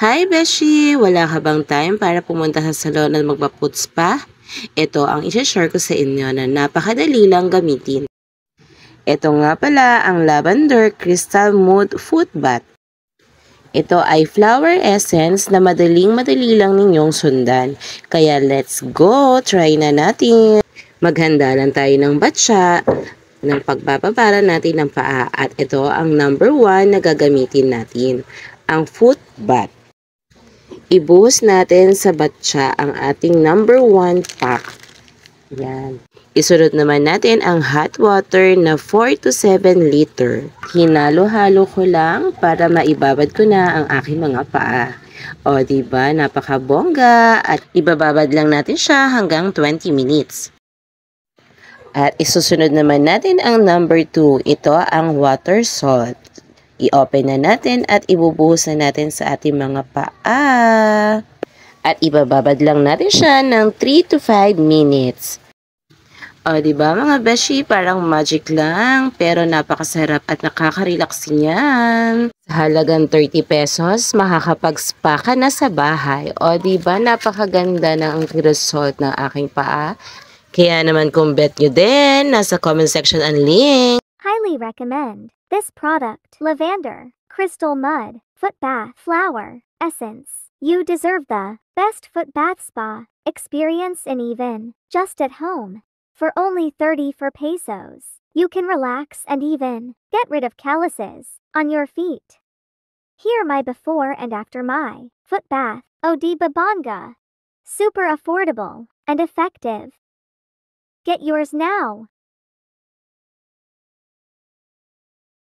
Hi Beshi! Wala ka bang time para pumunta sa salon at magpaputs pa? Ito ang isi-share ko sa inyo na napakadali lang gamitin. Ito nga pala ang Lavender Crystal Mood Foot Bath. Ito ay flower essence na madaling-madali lang ninyong sundan. Kaya let's go! Try na natin! Maghanda lang tayo ng batsa ng pagbababara natin ng paa at ito ang number 1 na gagamitin natin, ang foot bath. Ibuhos natin sa batsa ang ating number 1 pack. Yan. Isunod naman natin ang hot water na 4 to 7 liter. Hinalo-halo ko lang para maibabad ko na ang aking mga paa. O ba diba, napakabongga at ibababad lang natin siya hanggang 20 minutes. At isusunod naman natin ang number 2. Ito ang water salt. I-open na natin at ibubuhos na natin sa ating mga paa. At ibababad lang natin siya ng 3 to 5 minutes. O, ba diba, mga beshi, parang magic lang, pero napakasarap at nakaka-relax yan. Sa halagang 30 pesos, makakapag-spa ka na sa bahay. O, ba diba, napakaganda ang result ng aking paa. Kaya naman kung bet nyo din, nasa comment section ang link. Highly recommend. This product, lavender, crystal mud, foot bath, flower, essence. You deserve the best foot bath spa experience and even just at home. For only 34 pesos, you can relax and even get rid of calluses on your feet. Here my before and after my foot bath, Odiba Babanga. Super affordable and effective. Get yours now.